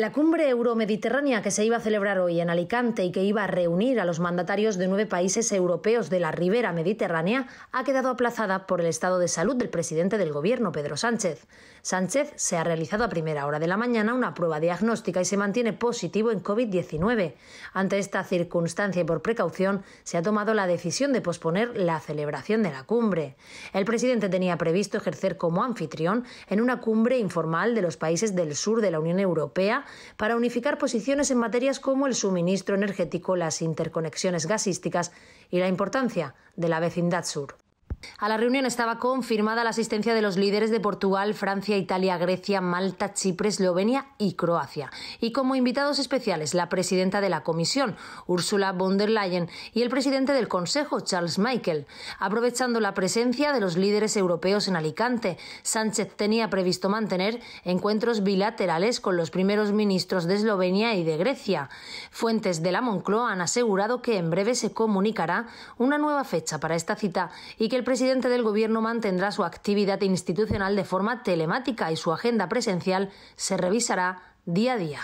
La cumbre euromediterránea que se iba a celebrar hoy en Alicante y que iba a reunir a los mandatarios de nueve países europeos de la ribera mediterránea ha quedado aplazada por el estado de salud del presidente del gobierno, Pedro Sánchez. Sánchez se ha realizado a primera hora de la mañana una prueba diagnóstica y se mantiene positivo en COVID-19. Ante esta circunstancia y por precaución, se ha tomado la decisión de posponer la celebración de la cumbre. El presidente tenía previsto ejercer como anfitrión en una cumbre informal de los países del sur de la Unión Europea para unificar posiciones en materias como el suministro energético, las interconexiones gasísticas y la importancia de la vecindad sur. A la reunión estaba confirmada la asistencia de los líderes de Portugal, Francia, Italia, Grecia, Malta, Chipre, Eslovenia y Croacia. Y como invitados especiales, la presidenta de la Comisión, Ursula von der Leyen, y el presidente del Consejo, Charles Michael. Aprovechando la presencia de los líderes europeos en Alicante, Sánchez tenía previsto mantener encuentros bilaterales con los primeros ministros de Eslovenia y de Grecia. Fuentes de la Moncloa han asegurado que en breve se comunicará una nueva fecha para esta cita y que el el presidente del Gobierno mantendrá su actividad institucional de forma telemática y su agenda presencial se revisará día a día.